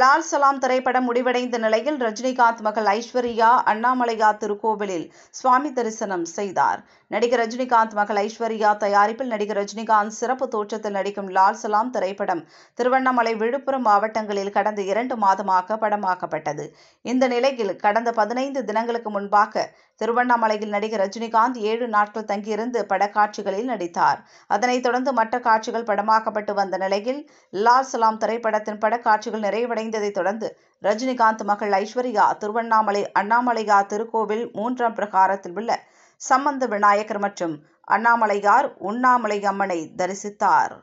லால் சலாம் திரைப்படம் முடிவடைந்த நிலையில் ரஜினிகாந்த் மகள் ஐஸ்வர்யா அண்ணாமலையா திருக்கோவிலில் சுவாமி தரிசனம் செய்தார் நடிகர் ரஜினிகாந்த் மகள் ஐஸ்வர்யா தயாரிப்பில் நடிகர் ரஜினிகாந்த் சிறப்பு தோற்றத்தில் நடிக்கும் லால் சலாம் திரைப்படம் திருவண்ணாமலை விழுப்புரம் மாவட்டங்களில் கடந்த இரண்டு மாதமாக படமாக்கப்பட்டது இந்த நிலையில் கடந்த பதினைந்து தினங்களுக்கு முன்பாக திருவண்ணாமலையில் நடிகர் ரஜினிகாந்த் ஏழு நாட்கள் தங்கியிருந்து படக்காட்சிகளில் நடித்தார் அதனைத் தொடர்ந்து மற்ற காட்சிகள் படமாக்கப்பட்டு வந்த நிலையில் லால் சலாம் திரைப்படத்தின் படக்காட்சிகள் நிறைவு நிறைவடைந்ததைத் தொடர்ந்து ரஜினிகாந்த் மகள் ஐஸ்வர்யா திருவண்ணாமலை அண்ணாமலையா திருக்கோவில் மூன்றாம் பிரகாரத்தில் உள்ள சம்பந்த விநாயகர் மற்றும் அண்ணாமலையார் உண்ணாமலை அம்மனை தரிசித்தார்